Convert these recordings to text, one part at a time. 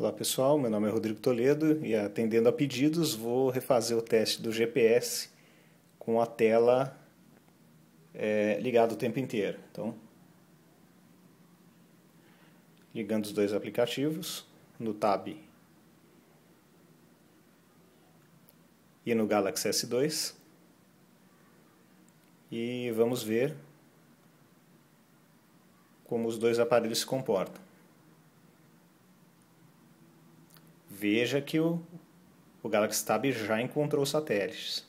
Olá pessoal, meu nome é Rodrigo Toledo e atendendo a pedidos vou refazer o teste do GPS com a tela é, ligada o tempo inteiro. Então, ligando os dois aplicativos no Tab e no Galaxy S2 e vamos ver como os dois aparelhos se comportam. veja que o, o Galaxy Tab já encontrou satélites.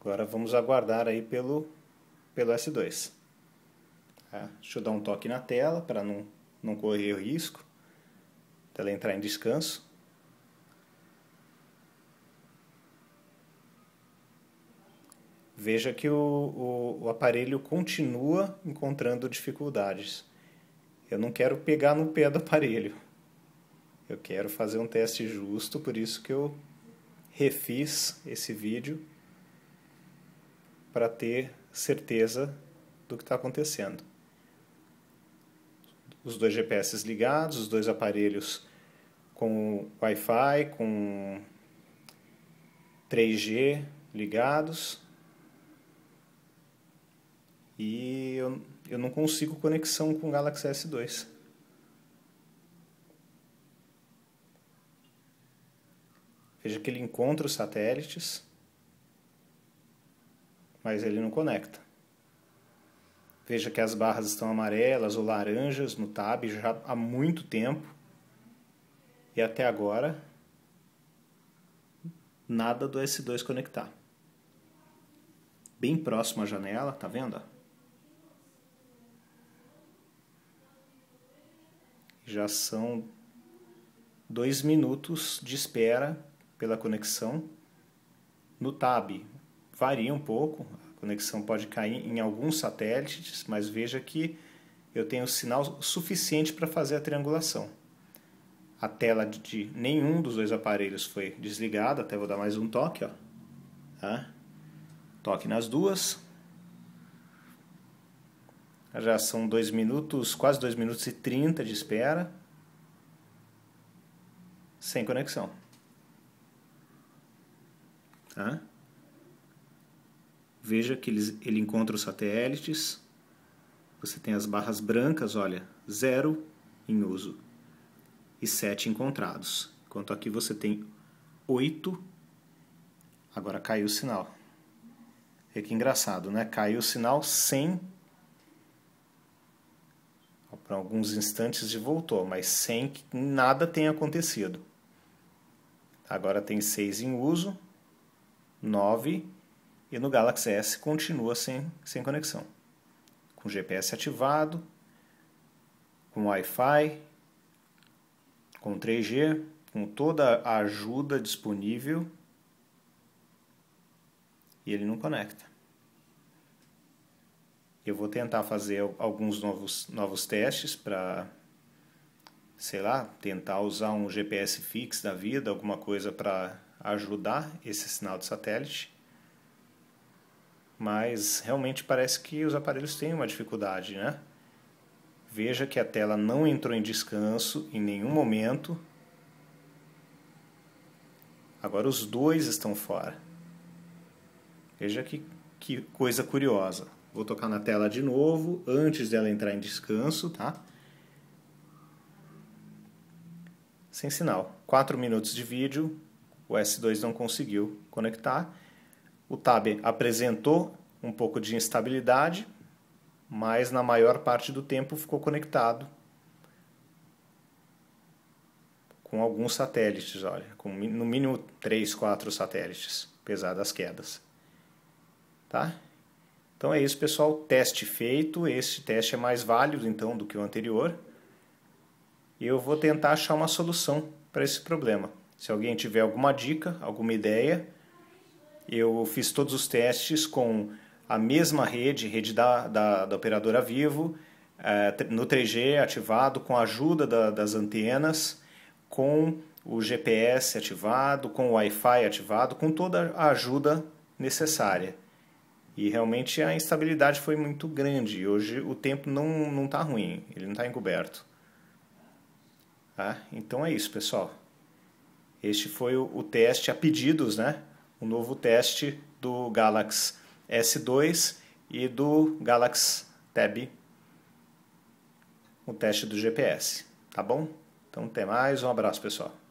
Agora vamos aguardar aí pelo, pelo S2. Tá? Deixa eu dar um toque na tela para não, não correr o risco dela entrar em descanso. Veja que o, o, o aparelho continua encontrando dificuldades. Eu não quero pegar no pé do aparelho. Eu quero fazer um teste justo, por isso que eu refiz esse vídeo para ter certeza do que está acontecendo. Os dois GPS ligados, os dois aparelhos com Wi-Fi, com 3G ligados. E eu eu não consigo conexão com o Galaxy S2. Veja que ele encontra os satélites, mas ele não conecta. Veja que as barras estão amarelas ou laranjas no tab já há muito tempo. E até agora, nada do S2 conectar. Bem próximo à janela, tá vendo? Já são dois minutos de espera pela conexão no TAB. Varia um pouco, a conexão pode cair em alguns satélites, mas veja que eu tenho sinal suficiente para fazer a triangulação. A tela de nenhum dos dois aparelhos foi desligada, até vou dar mais um toque, ó. Tá? Toque nas duas, já são dois minutos, quase dois minutos e trinta de espera. Sem conexão. Tá? Veja que ele, ele encontra os satélites. Você tem as barras brancas, olha, zero em uso e sete encontrados. Enquanto aqui você tem oito. Agora caiu o sinal. É que engraçado, né? Caiu o sinal sem por alguns instantes e voltou, mas sem que nada tenha acontecido. Agora tem 6 em uso, 9 e no Galaxy S continua sem, sem conexão. Com GPS ativado, com Wi-Fi, com 3G, com toda a ajuda disponível e ele não conecta. Eu vou tentar fazer alguns novos, novos testes para, sei lá, tentar usar um GPS fixo da vida, alguma coisa para ajudar esse sinal de satélite. Mas realmente parece que os aparelhos têm uma dificuldade, né? Veja que a tela não entrou em descanso em nenhum momento. Agora os dois estão fora. Veja que, que coisa curiosa. Vou tocar na tela de novo, antes dela entrar em descanso, tá? Sem sinal. 4 minutos de vídeo, o S2 não conseguiu conectar. O Tab apresentou um pouco de instabilidade, mas na maior parte do tempo ficou conectado com alguns satélites, olha, com no mínimo 3, 4 satélites, apesar das quedas. Tá? Então é isso, pessoal. Teste feito. Esse teste é mais válido, então, do que o anterior. E eu vou tentar achar uma solução para esse problema. Se alguém tiver alguma dica, alguma ideia, eu fiz todos os testes com a mesma rede, rede da, da, da operadora Vivo, eh, no 3G ativado, com a ajuda da, das antenas, com o GPS ativado, com o Wi-Fi ativado, com toda a ajuda necessária. E realmente a instabilidade foi muito grande. Hoje o tempo não não está ruim, ele não está encoberto. Tá? Então é isso, pessoal. Este foi o, o teste a pedidos, né? O novo teste do Galaxy S2 e do Galaxy Tab, o teste do GPS, tá bom? Então, até mais, um abraço, pessoal.